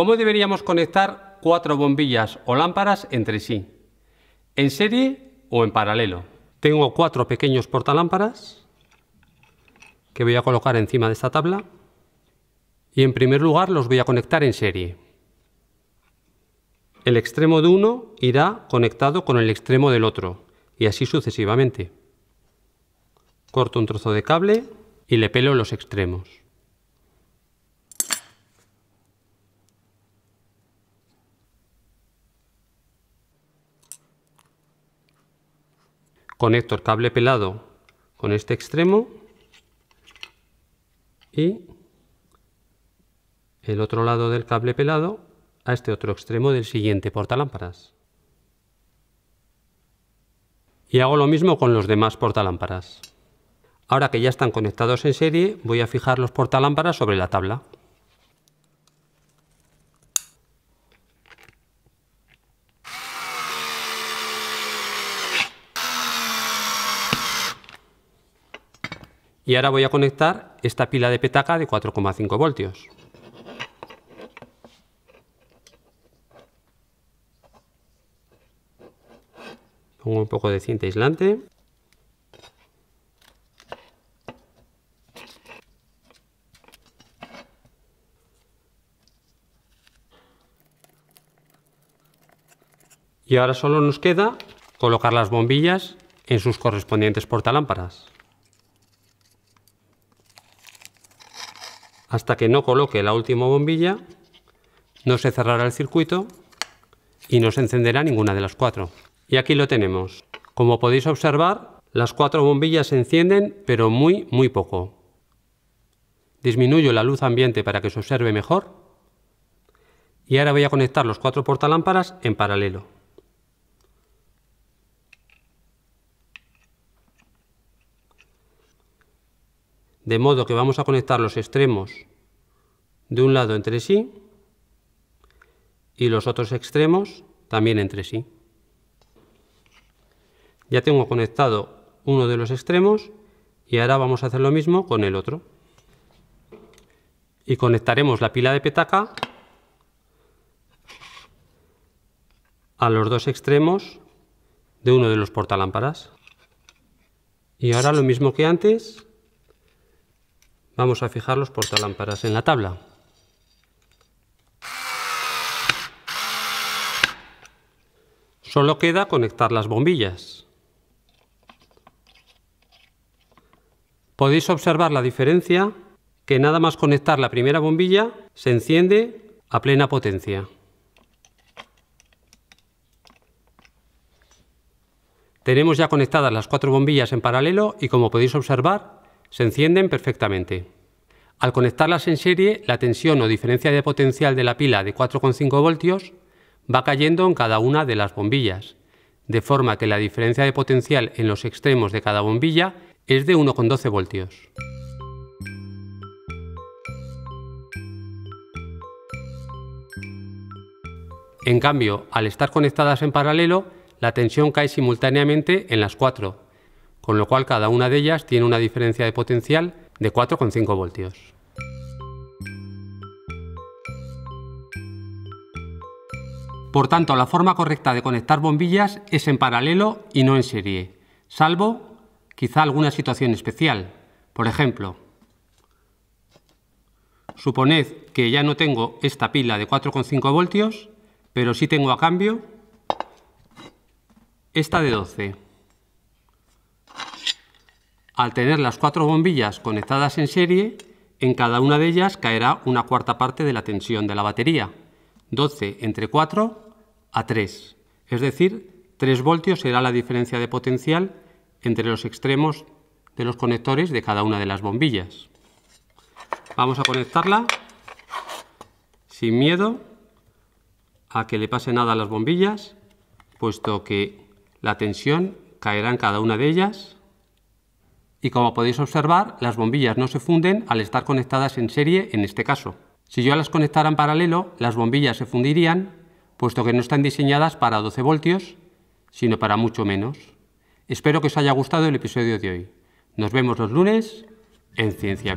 ¿Cómo deberíamos conectar cuatro bombillas o lámparas entre sí? ¿En serie o en paralelo? Tengo cuatro pequeños portalámparas que voy a colocar encima de esta tabla y en primer lugar los voy a conectar en serie. El extremo de uno irá conectado con el extremo del otro y así sucesivamente. Corto un trozo de cable y le pelo los extremos. conecto el cable pelado con este extremo y el otro lado del cable pelado a este otro extremo del siguiente portalámparas. Y hago lo mismo con los demás portalámparas. Ahora que ya están conectados en serie, voy a fijar los portalámparas sobre la tabla. Y ahora voy a conectar esta pila de petaca de 4,5 voltios. Pongo un poco de cinta aislante. Y ahora solo nos queda colocar las bombillas en sus correspondientes portalámparas. hasta que no coloque la última bombilla, no se cerrará el circuito y no se encenderá ninguna de las cuatro. Y aquí lo tenemos. Como podéis observar, las cuatro bombillas se encienden, pero muy, muy poco. Disminuyo la luz ambiente para que se observe mejor. Y ahora voy a conectar los cuatro portalámparas en paralelo. de modo que vamos a conectar los extremos de un lado entre sí y los otros extremos también entre sí. Ya tengo conectado uno de los extremos y ahora vamos a hacer lo mismo con el otro. Y conectaremos la pila de petaca a los dos extremos de uno de los portalámparas. Y ahora lo mismo que antes, Vamos a fijar los portalámparas en la tabla. Solo queda conectar las bombillas. Podéis observar la diferencia que nada más conectar la primera bombilla se enciende a plena potencia. Tenemos ya conectadas las cuatro bombillas en paralelo y como podéis observar se encienden perfectamente. Al conectarlas en serie, la tensión o diferencia de potencial de la pila de 4,5 voltios va cayendo en cada una de las bombillas, de forma que la diferencia de potencial en los extremos de cada bombilla es de 1,12 voltios. En cambio, al estar conectadas en paralelo, la tensión cae simultáneamente en las cuatro, con lo cual cada una de ellas tiene una diferencia de potencial de 4,5 voltios. Por tanto, la forma correcta de conectar bombillas es en paralelo y no en serie, salvo quizá alguna situación especial. Por ejemplo, suponed que ya no tengo esta pila de 4,5 voltios, pero sí tengo a cambio esta de 12. Al tener las cuatro bombillas conectadas en serie, en cada una de ellas caerá una cuarta parte de la tensión de la batería, 12 entre 4 a 3, es decir, 3 voltios será la diferencia de potencial entre los extremos de los conectores de cada una de las bombillas. Vamos a conectarla sin miedo a que le pase nada a las bombillas, puesto que la tensión caerá en cada una de ellas y como podéis observar, las bombillas no se funden al estar conectadas en serie en este caso. Si yo las conectara en paralelo, las bombillas se fundirían, puesto que no están diseñadas para 12 voltios, sino para mucho menos. Espero que os haya gustado el episodio de hoy. Nos vemos los lunes en Ciencia